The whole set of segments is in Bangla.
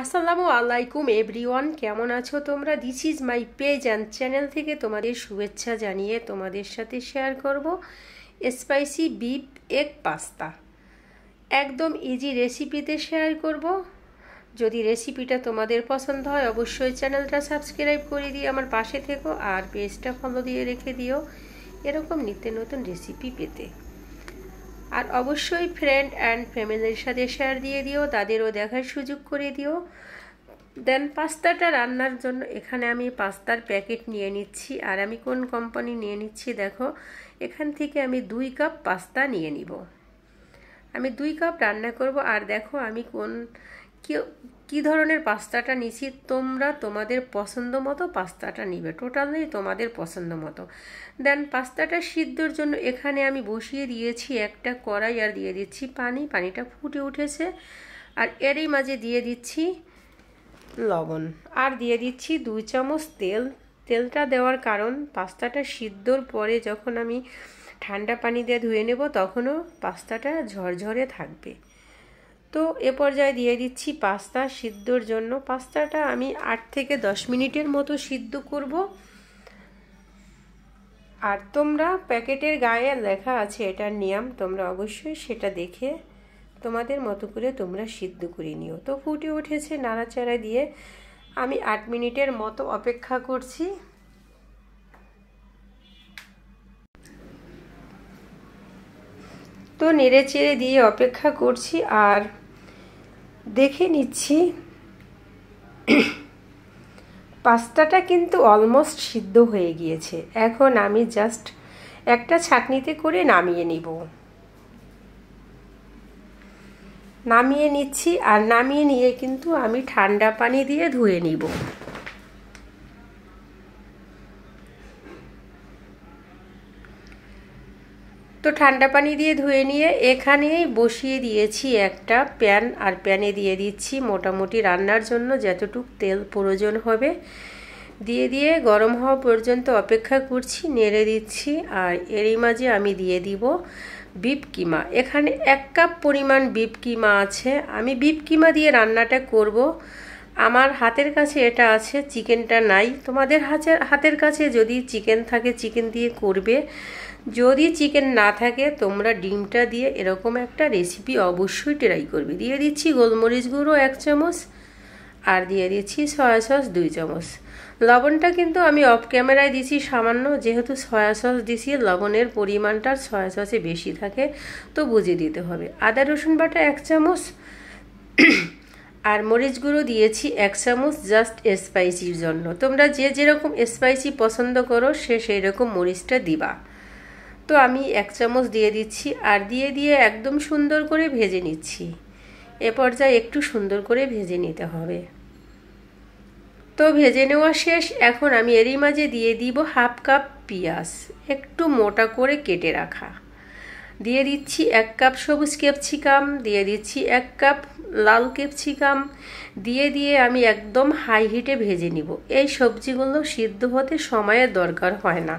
আসসালামু আলাইকুম এভরিওয়ান কেমন আছো তোমরা this is my page and channel থেকে তোমাদের শুভেচ্ছা জানিয়ে তোমাদের সাথে শেয়ার করব স্পাইসি বিপ এগ পাস্তা একদম ইজি রেসিপিতে শেয়ার করব যদি রেসিপিটা তোমাদের পছন্দ হয় অবশ্যই চ্যানেলটা সাবস্ক্রাইব করে দিয়ে আমার পাশে থেকো আর পেজটা ফলো দিয়ে রেখে দিও এরকম নিত্য নতুন রেসিপি পেতে আর অবশ্যই ফ্রেন্ড অ্যান্ড ফ্যামিলির সাথে শেয়ার দিয়ে দিও তাদেরও দেখার সুযোগ করে দিও দেন পাস্তাটা রান্নার জন্য এখানে আমি পাস্তার প্যাকেট নিয়ে নিচ্ছি আর আমি কোন কোম্পানি নিয়ে নিচ্ছি দেখো এখান থেকে আমি দুই কাপ পাস্তা নিয়ে নিব আমি দুই কাপ রান্না করব আর দেখো আমি কোন কি ধরনের পাস্তাটা নিছি তোমরা তোমাদের পছন্দ মতো পাস্তাটা নিবে টোটালি তোমাদের পছন্দ মতো দেন পাস্তাটা সিদ্ধর জন্য এখানে আমি বসিয়ে দিয়েছি একটা কড়াই আর দিয়ে দিচ্ছি পানি পানিটা ফুটে উঠেছে আর এরই মাঝে দিয়ে দিচ্ছি লবণ আর দিয়ে দিচ্ছি দুই চামচ তেল তেলটা দেওয়ার কারণ পাস্তাটা সিদ্ধর পরে যখন আমি ঠান্ডা পানি দিয়ে ধুয়ে নেব তখনও পাস্তাটা ঝরঝরে থাকবে তো এ পর্যায়ে দিয়ে দিচ্ছি পাস্তা সিদ্ধর জন্য পাস্তাটা আমি আট থেকে দশ মিনিটের মতো সিদ্ধ করব আর তোমরা প্যাকেটের গায়ে লেখা আছে এটার নিয়ম তোমরা অবশ্যই সেটা দেখে তোমাদের মতো করে তোমরা সিদ্ধ করে নিও তো ফুটে উঠেছে নাড়াচাড়া দিয়ে আমি আট মিনিটের মতো অপেক্ষা করছি তো নেড়ে চেড়ে দিয়ে অপেক্ষা করছি আর দেখে নিচ্ছি পাস্তাটা কিন্তু অলমোস্ট সিদ্ধ হয়ে গিয়েছে এখন আমি জাস্ট একটা ছাকনিতে করে নামিয়ে নিব নামিয়ে নিচ্ছি আর নামিয়ে নিয়ে কিন্তু আমি ঠান্ডা পানি দিয়ে ধুয়ে নিব তো ঠান্ডা পানি দিয়ে ধুয়ে নিয়ে এখানেই বসিয়ে দিয়েছি একটা প্যান আর প্যানে দিয়ে দিচ্ছি মোটামুটি রান্নার জন্য যতটুক তেল প্রয়োজন হবে দিয়ে দিয়ে গরম হওয়া পর্যন্ত অপেক্ষা করছি নেড়ে দিচ্ছি আর এরই মাঝে আমি দিয়ে দিব বিপ কিমা এখানে এক কাপ পরিমাণ বিপ কিমা আছে আমি বিপ কিমা দিয়ে রান্নাটা করব আমার হাতের কাছে এটা আছে চিকেনটা নাই তোমাদের হাতের হাতের কাছে যদি চিকেন থাকে চিকেন দিয়ে করবে যদি চিকেন না থাকে তোমরা ডিমটা দিয়ে এরকম একটা রেসিপি অবশ্যই ট্রাই করবে দিয়ে দিচ্ছি গোলমরিচ গুঁড়ো এক চামচ আর দিয়ে দিচ্ছি সয়া সস দুই চামচ লবণটা কিন্তু আমি অফ ক্যামেরায় দিছি সামান্য যেহেতু সয়া সস দিছি লবণের পরিমাণটা সয়া সসে বেশি থাকে তো বুঝে দিতে হবে আদা রসুন বাটা এক চামচ আর মরিচ গুঁড়ো দিয়েছি এক চামচ জাস্ট স্পাইসির জন্য তোমরা যে যেরকম স্পাইসি পছন্দ করো সে সেই রকম মরিচটা দিবা তো আমি এক চামচ দিয়ে দিচ্ছি আর দিয়ে দিয়ে একদম সুন্দর করে ভেজে নিচ্ছি এ পর্যায়ে একটু সুন্দর করে ভেজে নিতে হবে তো ভেজে নেওয়া শেষ এখন আমি এরই মাঝে দিয়ে দিব হাফ কাপ পেঁয়াজ একটু মোটা করে কেটে রাখা দিয়ে দিচ্ছি এক কাপ সবুজ ক্যাপসিকাম দিয়ে দিচ্ছি এক কাপ লাল ক্যাপসিকাম দিয়ে দিয়ে আমি একদম হাই হিটে ভেজে নিব এই সবজিগুলো সিদ্ধ হতে সময়ের দরকার হয় না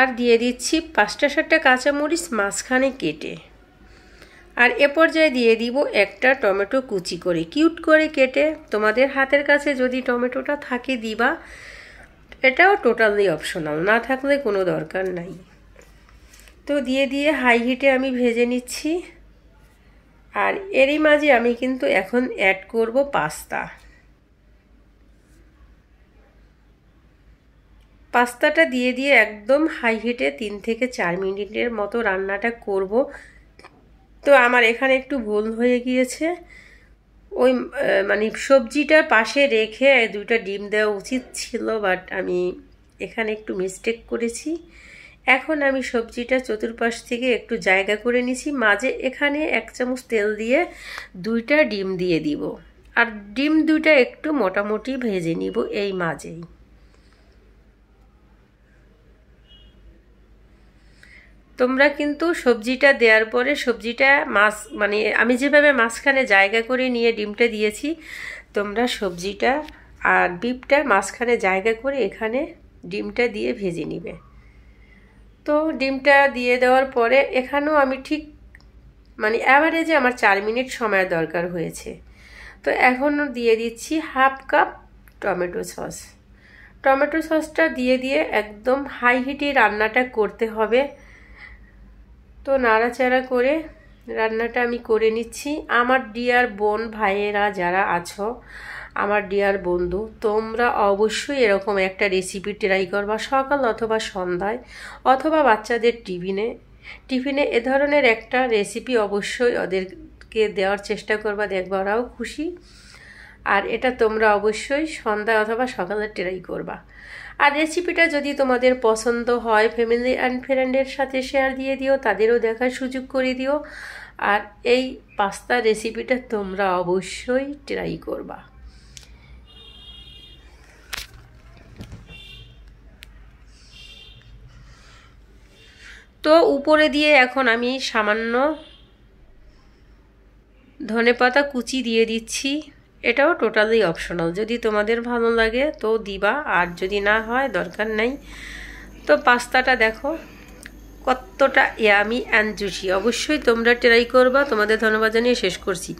আর দিয়ে দিচ্ছি পাঁচটা সাতটা কাঁচামরিচ মাঝখানে কেটে আর এ পর্যায়ে দিয়ে দিব একটা টমেটো কুচি করে কিউট করে কেটে তোমাদের হাতের কাছে যদি টমেটোটা থাকে দিবা এটাও টোটালি অপশনাল না থাকলে কোনো দরকার নাই তো দিয়ে দিয়ে হাই হিটে আমি ভেজে নিচ্ছি আর এরই মাঝে আমি কিন্তু এখন অ্যাড করব পাস্তা পাস্তাটা দিয়ে দিয়ে একদম হাই হিটে তিন থেকে চার মিনিটের মতো রান্নাটা করব তো আমার এখানে একটু ভুল হয়ে গিয়েছে ওই মানে সবজিটা পাশে রেখে দুইটা ডিম দেওয়া উচিত ছিল বাট আমি এখানে একটু মিস্টেক করেছি এখন আমি সবজিটা চতুর্পাশ থেকে একটু জায়গা করে নিছি মাঝে এখানে এক চামচ তেল দিয়ে দুইটা ডিম দিয়ে দিব আর ডিম দুইটা একটু মোটামুটি ভেজে নিব এই মাঝেই তোমরা কিন্তু সবজিটা দেওয়ার পরে সবজিটা মাছ মানে আমি যেভাবে মাঝখানে জায়গা করে নিয়ে ডিমটা দিয়েছি তোমরা সবজিটা আর ডিপটা মাঝখানে জায়গা করে এখানে ডিমটা দিয়ে ভেজে নিবে তো ডিমটা দিয়ে দেওয়ার পরে এখানেও আমি ঠিক মানে অ্যাভারেজে আমার চার মিনিট সময় দরকার হয়েছে তো এখনও দিয়ে দিচ্ছি half cup tomato sauce tomato সসটা দিয়ে দিয়ে একদম হাই হিটে রান্নাটা করতে হবে তো নাড়াচাড়া করে রান্নাটা আমি করে নিচ্ছি আমার ডিয়ার বোন ভাইয়েরা যারা আছো আমার ডিয়ার বন্ধু তোমরা অবশ্যই এরকম একটা রেসিপি ট্রাই করবা সকাল অথবা সন্ধ্যায় অথবা বাচ্চাদের টিফিনে টিফিনে এ ধরনের একটা রেসিপি অবশ্যই ওদেরকে দেওয়ার চেষ্টা করবা দেখবা ওরাও খুশি আর এটা তোমরা অবশ্যই সন্ধ্যায় অথবা সকালে ট্রাই করবা আর রেসিপিটা যদি তোমাদের পছন্দ হয় ফ্যামিলি অ্যান্ড ফ্রেন্ডের সাথে শেয়ার দিয়ে দিও তাদেরও দেখার সুযোগ করে দিও আর এই পাস্তা রেসিপিটা তোমরা অবশ্যই ট্রাই করবা তো উপরে দিয়ে এখন আমি সামান্য ধনে পাতা কুচি দিয়ে দিচ্ছি এটাও টোটালি অপশনাল যদি তোমাদের ভালো লাগে তো দিবা আর যদি না হয় দরকার নাই তো পাস্তাটা দেখো কতটা ইয়ামি অ্যান্ড জুসি অবশ্যই তোমরা ট্রাই করবা তোমাদের ধন্যবাদ জানিয়ে শেষ করছি